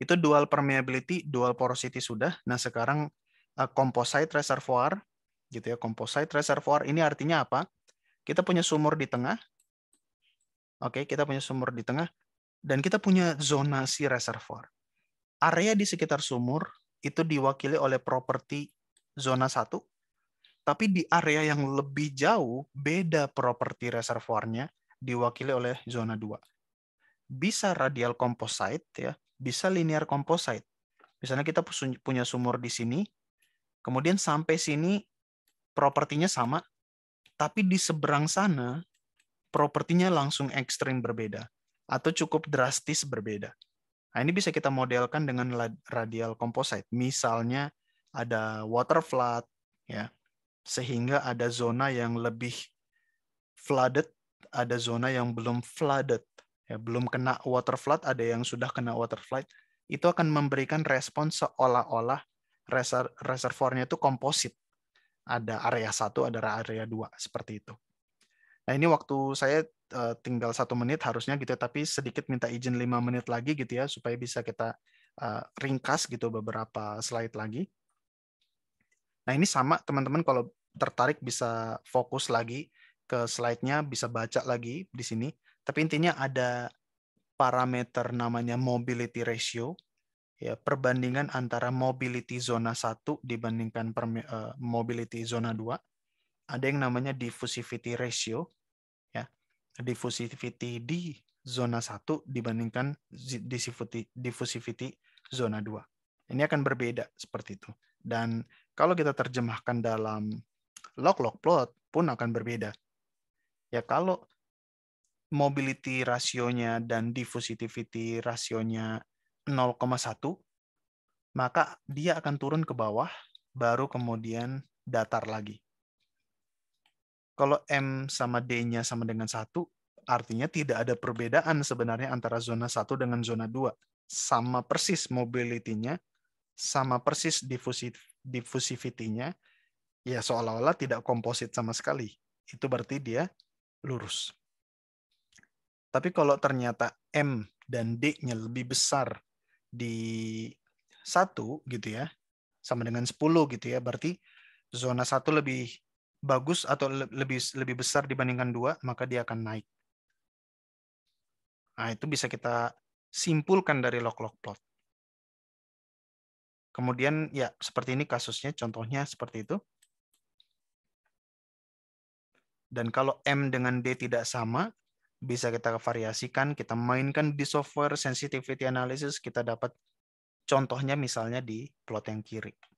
Itu dual permeability, dual porosity sudah. Nah, sekarang uh, composite reservoir gitu ya. Composite reservoir ini artinya apa? Kita punya sumur di tengah. Oke, okay, kita punya sumur di tengah dan kita punya zonasi reservoir. Area di sekitar sumur itu diwakili oleh properti zona 1, tapi di area yang lebih jauh beda properti reservoirnya diwakili oleh zona 2. Bisa radial composite ya, bisa linear composite. Misalnya kita punya sumur di sini, kemudian sampai sini propertinya sama, tapi di seberang sana propertinya langsung ekstrim berbeda atau cukup drastis berbeda. Nah, ini bisa kita modelkan dengan radial composite. Misalnya ada water flood, ya, sehingga ada zona yang lebih flooded, ada zona yang belum flooded ya, belum kena water flood, ada yang sudah kena water flood, itu akan memberikan respon seolah-olah reser reservoirnya itu komposit. Ada area satu, ada area dua, seperti itu. Nah ini waktu saya eh, tinggal satu menit harusnya gitu, ya, tapi sedikit minta izin lima menit lagi gitu ya, supaya bisa kita eh, ringkas gitu beberapa slide lagi. Nah ini sama teman-teman kalau tertarik bisa fokus lagi ke slide-nya, bisa baca lagi di sini tapi intinya ada parameter namanya mobility ratio, ya perbandingan antara mobility zona 1 dibandingkan per, uh, eh, mobility zona 2. Ada yang namanya diffusivity ratio, ya diffusivity di zona 1 dibandingkan diffusivity zona 2. Ini akan berbeda seperti itu. Dan kalau kita terjemahkan dalam log-log plot pun akan berbeda. Ya kalau mobility rasionya dan diffusivity rasionya 0,1, maka dia akan turun ke bawah, baru kemudian datar lagi. Kalau M sama D-nya sama dengan 1, artinya tidak ada perbedaan sebenarnya antara zona 1 dengan zona 2. Sama persis mobility-nya, sama persis diffusivity-nya, ya seolah-olah tidak komposit sama sekali. Itu berarti dia lurus. Tapi kalau ternyata M dan D-nya lebih besar di satu gitu ya, sama dengan 10 gitu ya, berarti zona satu lebih bagus atau lebih lebih besar dibandingkan dua, maka dia akan naik. Nah, itu bisa kita simpulkan dari log-log plot. Kemudian ya seperti ini kasusnya, contohnya seperti itu. Dan kalau M dengan D tidak sama, bisa kita variasikan, kita mainkan di software sensitivity analysis, kita dapat contohnya misalnya di plot yang kiri.